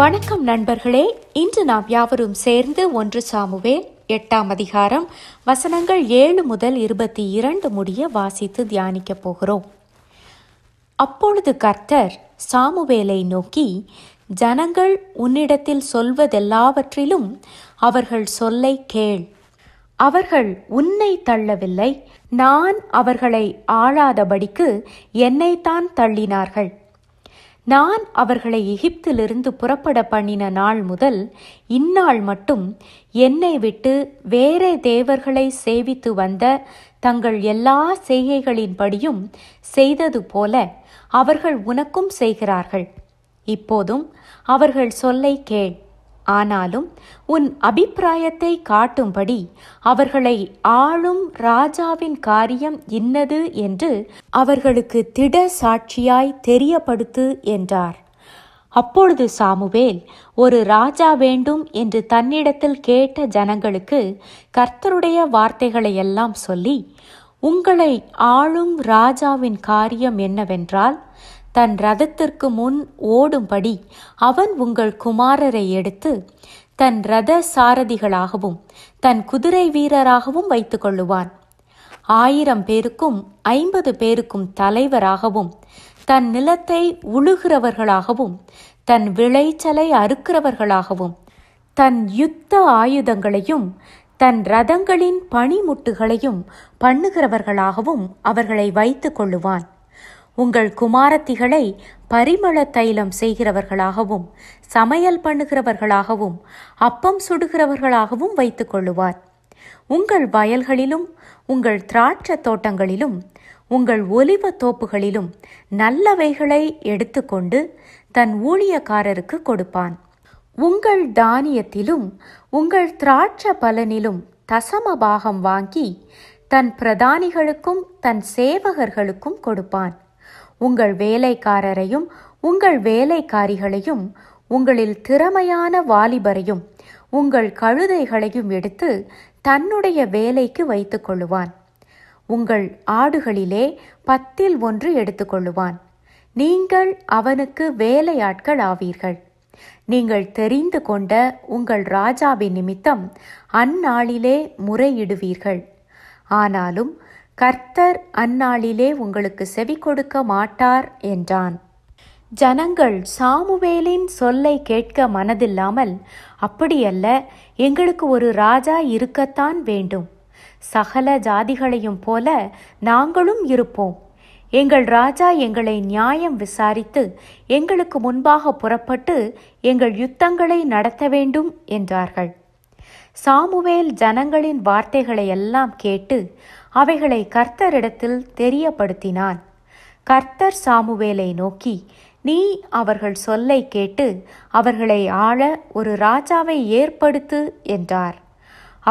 வணக்கம் நண்பர்களே இன்று நாம் யாவரும் சேர்ந்து ஒன்று சாமுவேல் எட்டாம் அதிகாரம் வசனங்கள் ஏழு முதல் இருபத்தி இரண்டு முடிய வாசித்து தியானிக்கப் போகிறோம் அப்பொழுது கர்த்தர் சாமுவேலை நோக்கி ஜனங்கள் உன்னிடத்தில் சொல்வதெல்லாவற்றிலும் அவர்கள் சொல்லை கேள் அவர்கள் உன்னை தள்ளவில்லை நான் அவர்களை ஆளாதபடிக்கு என்னைத்தான் தள்ளினார்கள் நான் அவர்களை எகிப்திலிருந்து புறப்பட பண்ணின நாள் முதல் இந்நாள் மட்டும் என்னை விட்டு வேறே தேவர்களை சேவித்து வந்த தங்கள் எல்லா செய்கைகளின்படியும் செய்தது போல அவர்கள் உனக்கும் செய்கிறார்கள் இப்போதும் அவர்கள் சொல்லை கேள் ஆனாலும் உன் அபிப்பிராயத்தை காட்டும்படி அவர்களை ஆளும் ராஜாவின் காரியம் இன்னது என்று அவர்களுக்கு திட சாட்சியாய் தெரியப்படுத்து என்றார் அப்பொழுது சாமுவேல் ஒரு ராஜா வேண்டும் என்று தன்னிடத்தில் கேட்ட ஜனங்களுக்கு கர்த்தருடைய வார்த்தைகளையெல்லாம் சொல்லி உங்களை ஆளும் ராஜாவின் காரியம் என்னவென்றால் தன் ரதத்திற்கு முன் ஓடும்படி அவன் உங்கள் குமாரரை எடுத்து தன் ரத சாரதிகளாகவும் தன் குதிரை வீரராகவும் வைத்துக் கொள்ளுவான் ஆயிரம் பேருக்கும் ஐம்பது பேருக்கும் தலைவராகவும் தன் நிலத்தை உழுகிறவர்களாகவும் தன் விளைச்சலை அறுக்கிறவர்களாகவும் தன் யுத்த ஆயுதங்களையும் தன் ரதங்களின் பனிமுட்டுகளையும் பண்ணுகிறவர்களாகவும் அவர்களை வைத்துக் கொள்ளுவான் உங்கள் குமாரத்திகளை பரிமள தைலம் செய்கிறவர்களாகவும் சமையல் பண்ணுகிறவர்களாகவும் அப்பம் சுடுகிறவர்களாகவும் வைத்துக் கொள்ளுவார் உங்கள் வயல்களிலும் உங்கள் திராட்சை தோட்டங்களிலும் உங்கள் ஒலிவ தோப்புகளிலும் நல்லவைகளை எடுத்துக்கொண்டு தன் ஊழியக்காரருக்கு கொடுப்பான் உங்கள் தானியத்திலும் உங்கள் திராட்ச பலனிலும் தசம பாகம் வாங்கி தன் பிரதானிகளுக்கும் தன் சேவகர்களுக்கும் கொடுப்பான் உங்கள் வேலைக்காரரையும் உங்கள் வேலைக்காரிகளையும் உங்களில் திறமையான வாலிபரையும் உங்கள் கழுதைகளையும் எடுத்து தன்னுடைய வேலைக்கு வைத்துக்கொள்ளுவான் உங்கள் ஆடுகளிலே பத்தில் ஒன்று எடுத்துக்கொள்ளுவான் நீங்கள் அவனுக்கு வேலையாட்கள் ஆவீர்கள் நீங்கள் தெரிந்து கொண்ட உங்கள் ராஜாவின் நிமித்தம் அந்நாளிலே முறையிடுவீர்கள் ஆனாலும் கர்த்தர் அந்நாளிலே உங்களுக்கு செவி கொடுக்க மாட்டார் என்றான் ஜனங்கள் சாமுவேலின் சொல்லை கேட்க மனதில்லாமல் அப்படியல்ல எங்களுக்கு ஒரு ராஜா இருக்கத்தான் வேண்டும் சகல ஜாதிகளையும் போல நாங்களும் இருப்போம் எங்கள் ராஜா எங்களை நியாயம் விசாரித்து எங்களுக்கு முன்பாக புறப்பட்டு எங்கள் யுத்தங்களை நடத்த வேண்டும் என்றார்கள் சாமுவேல் ஜனங்களின் வார்த்தைகளை எல்லாம் கேட்டு அவைகளை கர்த்தரிடத்தில் தெரியப்படுத்தினான் கர்த்தர் சாமுவேலை நோக்கி நீ அவர்கள் சொல்லை கேட்டு அவர்களை ஆள ஒரு ராஜாவை ஏற்படுத்து என்றார்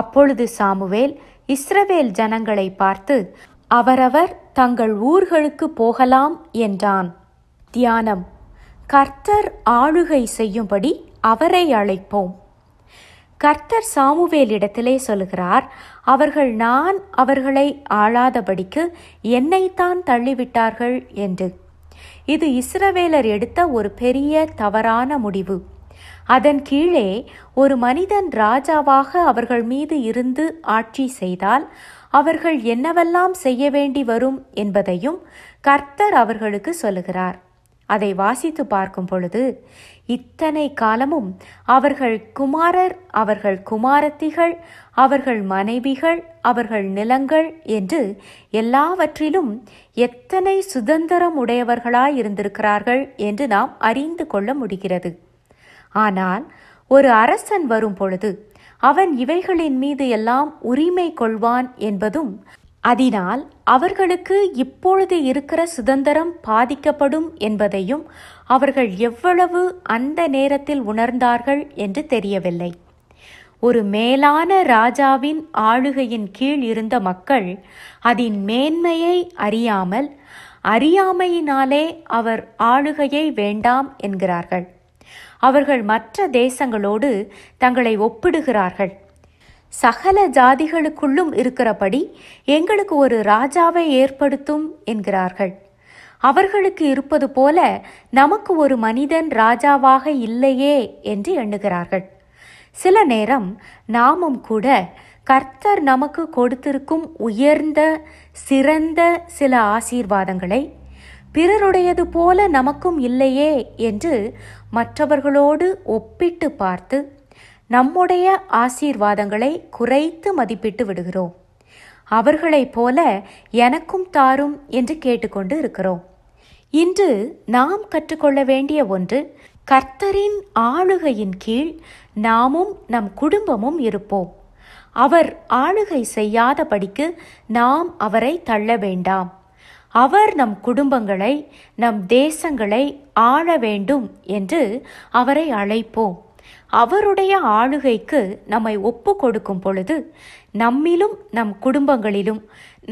அப்பொழுது சாமுவேல் இஸ்ரவேல் ஜனங்களை பார்த்து அவரவர் தங்கள் ஊர்களுக்கு போகலாம் என்றான் தியானம் கர்த்தர் ஆளுகை செய்யும்படி அவரை அழைப்போம் கர்த்தர் சாமுவேல் இடத்திலே சொல்கிறார் அவர்கள் நான் அவர்களை ஆளாதபடிக்கு என்னைத்தான் தள்ளிவிட்டார்கள் என்று இது இஸ்ரவேலர் எடுத்த ஒரு பெரிய தவறான முடிவு அதன் கீழே ஒரு மனிதன் ராஜாவாக அவர்கள் மீது இருந்து ஆட்சி செய்தால் அவர்கள் என்னவெல்லாம் செய்ய வேண்டி வரும் என்பதையும் கர்த்தர் அவர்களுக்கு சொல்லுகிறார் அதை வாசித்து பார்க்கும் பொழுது இத்தனை காலமும் அவர்கள் குமாரர் அவர்கள் குமாரத்திகள் அவர்கள் மனைவிகள் அவர்கள் நிலங்கள் என்று எல்லாவற்றிலும் எத்தனை சுதந்திரம் உடையவர்களாய் இருந்திருக்கிறார்கள் என்று நாம் அறிந்து கொள்ள முடிகிறது ஆனால் ஒரு அரசன் வரும் பொழுது அவன் இவைகளின் மீது எல்லாம் உரிமை கொள்வான் என்பதும் அதனால் அவர்களுக்கு இப்பொழுது இருக்கிற சுதந்திரம் பாதிக்கப்படும் என்பதையும் அவர்கள் எவ்வளவு அந்த நேரத்தில் உணர்ந்தார்கள் என்று தெரியவில்லை ஒரு மேலான ராஜாவின் ஆளுகையின் கீழ் இருந்த மக்கள் அதன் மேன்மையை அறியாமல் அறியாமையினாலே அவர் ஆளுகையை வேண்டாம் என்கிறார்கள் அவர்கள் மற்ற தேசங்களோடு தங்களை ஒப்பிடுகிறார்கள் சகல ஜாதிகளுக்குள்ளும் இருக்கிறபடி எங்களுக்கு ஒரு ராஜாவை ஏற்படுத்தும் என்கிறார்கள் அவர்களுக்கு இருப்பது போல நமக்கு ஒரு மனிதன் ராஜாவாக இல்லையே என்று எண்ணுகிறார்கள் சில நேரம் நாமும் கூட கர்த்தர் நமக்கு கொடுத்திருக்கும் உயர்ந்த சிறந்த சில ஆசீர்வாதங்களை பிறருடையது போல நமக்கும் இல்லையே என்று மற்றவர்களோடு ஒப்பிட்டு பார்த்து நம்முடைய ஆசீர்வாதங்களை குறைத்து மதிப்பிட்டு விடுகிறோம் அவர்களைப் போல எனக்கும் தாரும் என்று கேட்டுக்கொண்டு இருக்கிறோம் இன்று நாம் கற்றுக்கொள்ள வேண்டிய ஒன்று கர்த்தரின் ஆளுகையின் கீழ் நாமும் நம் குடும்பமும் இருப்போம் அவர் ஆளுகை செய்யாதபடிக்கு நாம் அவரை தள்ள வேண்டாம் அவர் நம் குடும்பங்களை நம் தேசங்களை ஆள வேண்டும் என்று அவரை அழைப்போம் அவருடைய ஆளுகைக்கு நம்மை ஒப்பு கொடுக்கும் பொழுது நம்மிலும் நம் குடும்பங்களிலும்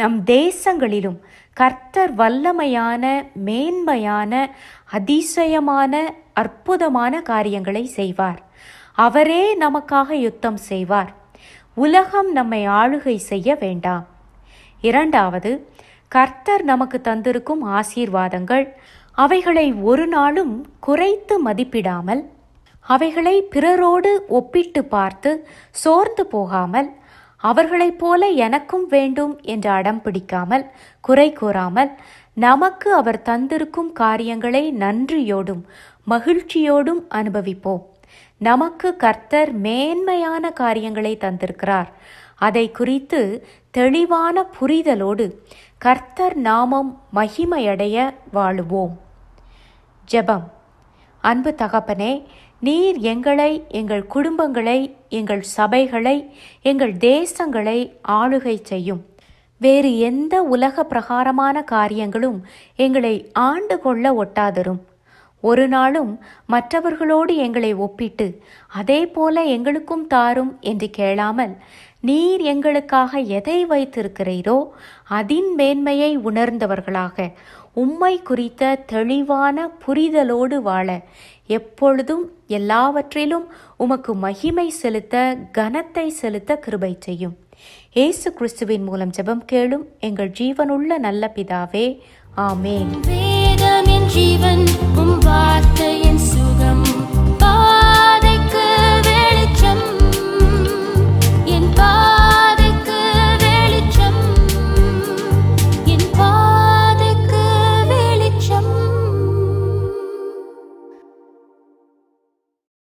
நம் தேசங்களிலும் கர்த்தர் வல்லமையான மேன்மையான அதிசயமான அற்புதமான காரியங்களை செய்வார் அவரே நமக்காக யுத்தம் செய்வார் உலகம் நம்மை ஆளுகை செய்ய வேண்டாம் இரண்டாவது கர்த்தர் நமக்கு தந்திருக்கும் ஆசீர்வாதங்கள் அவைகளை ஒரு நாளும் குறைத்து மதிப்பிடாமல் அவைகளை பிறரோடு ஒப்பிட்டு பார்த்து சோர்ந்து போகாமல் அவர்களைப் போல எனக்கும் வேண்டும் என்று அடம் பிடிக்காமல் குறை கூறாமல் நமக்கு அவர் தந்திருக்கும் காரியங்களை நன்றியோடும் மகிழ்ச்சியோடும் அனுபவிப்போம் நமக்கு கர்த்தர் மேன்மையான காரியங்களை தந்திருக்கிறார் அதை குறித்து தெளிவான புரிதலோடு கர்த்தர் நாமம் மகிமையடைய வாழுவோம் ஜெபம் அன்பு தகப்பனே நீர் எங்களை எங்கள் குடும்பங்களை எங்கள் சபைகளை எங்கள் தேசங்களை ஆளுகை செய்யும் வேறு எந்த உலக பிரகாரமான காரியங்களும் எங்களை ஆண்டு கொள்ள ஒட்டாதரும் ஒரு நாளும் மற்றவர்களோடு எங்களை ஒப்பிட்டு அதே போல எங்களுக்கும் தாரும் என்று கேளாமல் நீர் எங்களுக்காக எதை வைத்திருக்கிறீரோ அதின் மேன்மையை உணர்ந்தவர்களாக உம்மை குறித்த தெளிவான புரிதலோடு வாழ எப்பொழுதும் எல்லாவற்றிலும் உமக்கு மகிமை செலுத்த கனத்தை செலுத்த கிருபை செய்யும் ஏசு கிறிஸ்துவின் மூலம் ஜெபம் கேளும் எங்கள் ஜீவனுள்ள நல்ல பிதாவே ஆமே ஜீவன் உம் வார்த்தையை